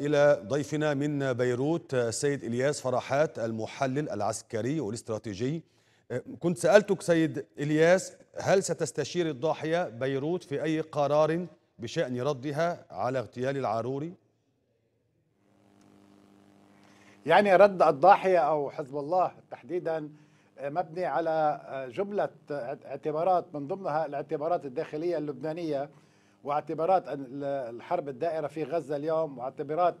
إلى ضيفنا من بيروت سيد إلياس فرحات المحلل العسكري والاستراتيجي كنت سألتك سيد إلياس هل ستستشير الضاحية بيروت في أي قرار بشأن ردها على اغتيال العاروري؟ يعني رد الضاحية أو حزب الله تحديدا مبني على جملة اعتبارات من ضمنها الاعتبارات الداخلية اللبنانية واعتبارات الحرب الدائرة في غزة اليوم واعتبارات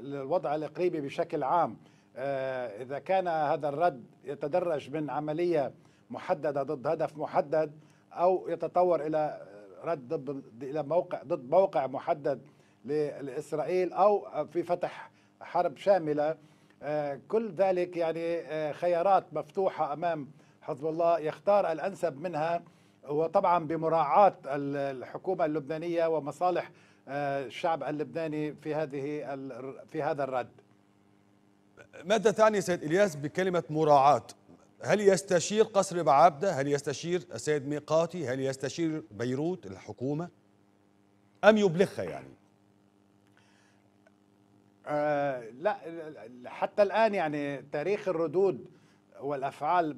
الوضع آه، الإقليمي بشكل عام آه، إذا كان هذا الرد يتدرج من عملية محددة ضد هدف محدد أو يتطور إلى رد ضد إلى موقع ضد موقع محدد لإسرائيل أو في فتح حرب شاملة آه، كل ذلك يعني خيارات مفتوحة أمام حزب الله يختار الأنسب منها وطبعا بمراعاة الحكومة اللبنانية ومصالح آه، الشعب اللبناني في هذه في هذا الرد ماذا تعني سيد الياس بكلمه مراعاه؟ هل يستشير قصر بعابدة؟ هل يستشير السيد ميقاتي؟ هل يستشير بيروت الحكومه؟ ام يبلغها يعني؟ آه لا حتى الان يعني تاريخ الردود والافعال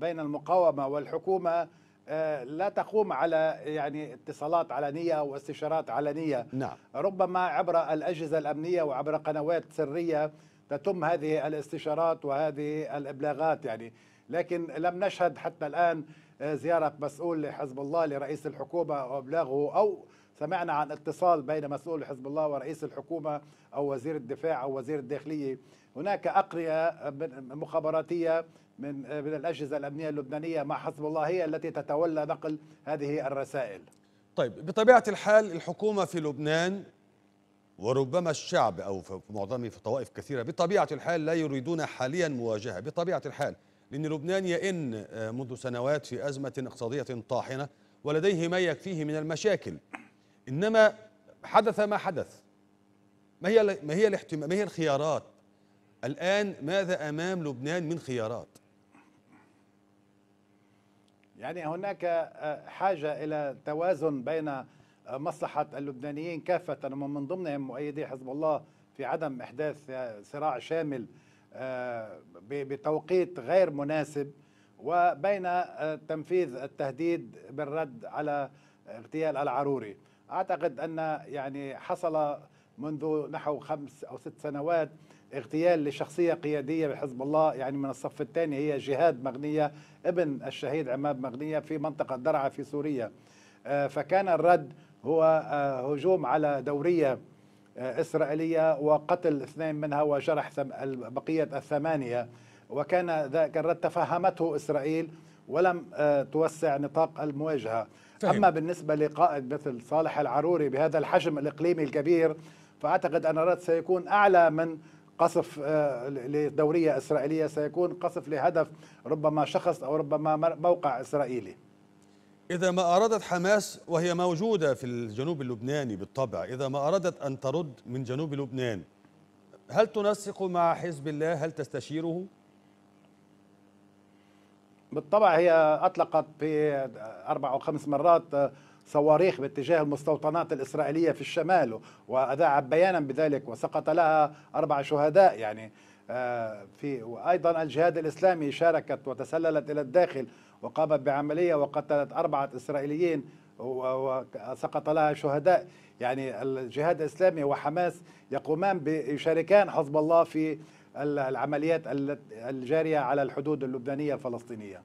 بين المقاومه والحكومه آه، لا تقوم على يعني اتصالات علنيه واستشارات علنيه نعم. ربما عبر الاجهزه الامنيه وعبر قنوات سريه تتم هذه الاستشارات وهذه الابلاغات يعني لكن لم نشهد حتى الان آه، زياره مسؤول حزب الله لرئيس الحكومه وابلاغه او سمعنا عن اتصال بين مسؤول حزب الله ورئيس الحكومه او وزير الدفاع او وزير الداخليه هناك اقريه مخابراتيه من آه، من الاجهزه الامنيه اللبنانيه مع حزب الله هي التي تتولى نقل هذه الرسائل. طيب بطبيعه الحال الحكومه في لبنان وربما الشعب او في معظمه في طوائف كثيره بطبيعه الحال لا يريدون حاليا مواجهه بطبيعه الحال لان لبنان يئن آه، منذ سنوات في ازمه اقتصاديه طاحنه ولديه ما يكفيه من المشاكل انما حدث ما حدث ما هي ما هي الاحتمال ما هي الخيارات الان ماذا امام لبنان من خيارات يعني هناك آه، حاجة إلى توازن بين آه، مصلحة اللبنانيين كافة ومن ضمنهم مؤيدي حزب الله في عدم إحداث آه، صراع شامل بتوقيت غير مناسب وبين تنفيذ التهديد بالرد على اغتيال العروري أعتقد أن يعني حصل منذ نحو خمس أو ست سنوات اغتيال لشخصية قيادية بحزب الله يعني من الصف الثاني هي جهاد مغنية ابن الشهيد عماد مغنية في منطقة درعا في سوريا آه، فكان الرد هو آه، هجوم على دورية آه، إسرائيلية وقتل اثنين منها وجرح بقية الثمانية وكان ذاك الرد تفهمته إسرائيل ولم توسع نطاق المواجهة فهم. طيب. أما بالنسبة لقائد مثل صالح العروري بهذا الحجم الإقليمي الكبير فأعتقد أن الرد سيكون أعلى من قصف آه، لدورية إسرائيلية سيكون قصف لهدف ربما شخص أو ربما موقع إسرائيلي إذا ما أرادت حماس وهي موجودة في الجنوب اللبناني بالطبع إذا ما أرادت أن ترد من جنوب لبنان هل تنسق مع حزب الله هل تستشيره بالطبع هي أطلقت في أربع أو خمس مرات آه، صواريخ باتجاه المستوطنات الإسرائيلية في الشمال وأذاع بيانا بذلك وسقط لها أربع شهداء يعني آه، في وأيضا الجهاد الإسلامي شاركت وتسللت إلى الداخل وقامت بعملية وقتلت أربعة إسرائيليين وسقط لها شهداء يعني الجهاد الإسلامي وحماس يقومان بيشاركان حزب الله في العمليات الجارية على الحدود اللبنانية الفلسطينية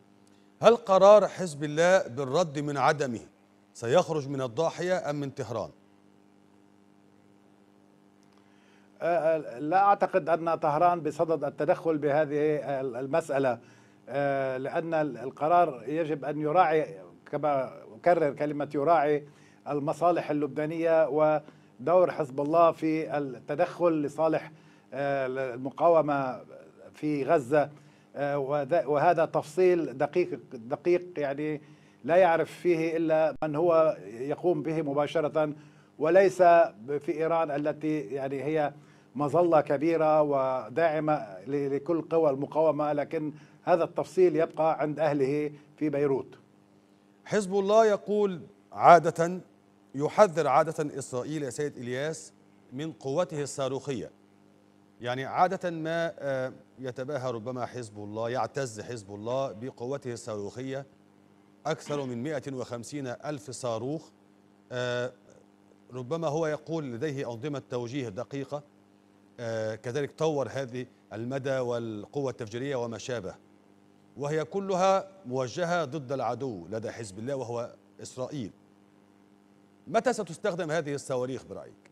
هل قرار حزب الله بالرد من عدمه سيخرج من الضاحية أم من طهران أه، أه، لا أعتقد أن طهران بصدد التدخل بهذه المسألة أه، لأن القرار يجب أن يراعي كما أكرر كلمة يراعي المصالح اللبنانية ودور حزب الله في التدخل لصالح المقاومة في غزة وهذا تفصيل دقيق دقيق يعني لا يعرف فيه إلا من هو يقوم به مباشرة وليس في إيران التي يعني هي مظلة كبيرة وداعمة لكل قوى المقاومة لكن هذا التفصيل يبقى عند أهله في بيروت حزب الله يقول عادة يحذر عادة إسرائيل يا سيد إلياس من قوته الصاروخية يعني عادة ما آه، يتباهى ربما حزب الله يعتز حزب الله بقوته الصاروخية أكثر من 150 ألف صاروخ آه، ربما هو يقول لديه أنظمة توجيه دقيقة آه، كذلك طور هذه المدى والقوة التفجيرية وما شابه وهي كلها موجهة ضد العدو لدى حزب الله وهو إسرائيل متى ستستخدم هذه الصواريخ برأيك؟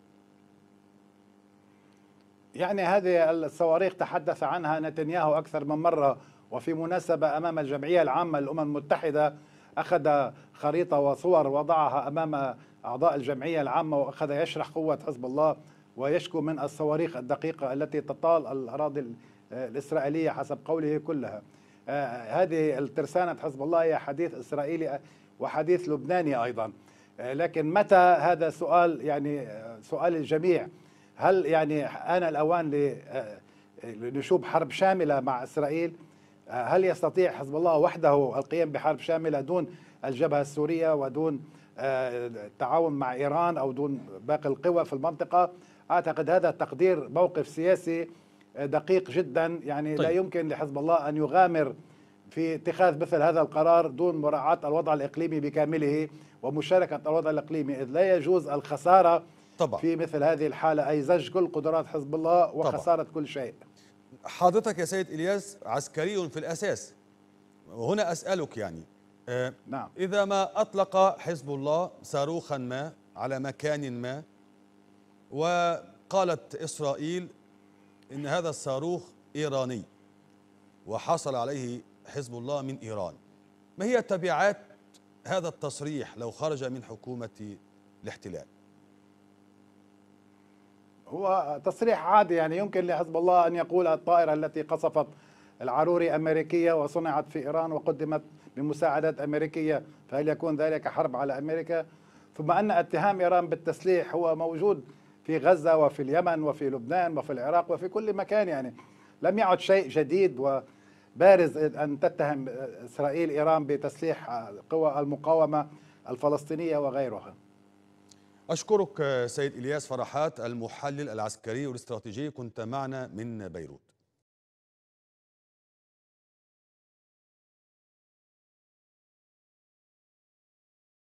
يعني هذه الصواريخ تحدث عنها نتنياهو أكثر من مرة وفي مناسبة أمام الجمعية العامة للأمم المتحدة أخذ خريطة وصور وضعها أمام أعضاء الجمعية العامة وأخذ يشرح قوة حزب الله ويشكو من الصواريخ الدقيقة التي تطال الأراضي الإسرائيلية حسب قوله كلها آه، هذه الترسانة حزب الله هي حديث إسرائيلي وحديث لبناني أيضا آه، لكن متى هذا سؤال يعني آه، سؤال الجميع هل يعني آن الأوان لنشوب حرب شاملة مع إسرائيل هل يستطيع حزب الله وحده القيام بحرب شاملة دون الجبهة السورية ودون آه، التعاون مع إيران أو دون باقي القوى في المنطقة أعتقد هذا تقدير موقف سياسي آه، دقيق جدا يعني طيب. لا يمكن لحزب الله أن يغامر في اتخاذ مثل هذا القرار دون مراعاة الوضع الإقليمي بكامله ومشاركة الوضع الإقليمي إذ لا يجوز الخسارة طبعا. في مثل هذه الحالة أي زج كل قدرات حزب الله وخسارة طبعا. كل شيء حضرتك يا سيد الياس عسكري في الاساس وهنا اسالك يعني آه، نعم اذا ما اطلق حزب الله صاروخا ما على مكان ما وقالت اسرائيل ان هذا الصاروخ ايراني وحصل عليه حزب الله من ايران ما هي تبعات هذا التصريح لو خرج من حكومه الاحتلال هو تصريح عادي يعني يمكن لحزب الله أن يقول الطائرة التي قصفت العروري أمريكية وصنعت في إيران وقدمت بمساعدات أمريكية فهل يكون ذلك حرب على أمريكا ثم أن اتهام إيران بالتسليح هو موجود في غزة وفي اليمن وفي لبنان وفي العراق وفي كل مكان يعني لم يعد شيء جديد وبارز أن تتهم إسرائيل إيران بتسليح قوى المقاومة الفلسطينية وغيرها أشكرك سيد إلياس فرحات المحلل العسكري والاستراتيجي كنت معنا من بيروت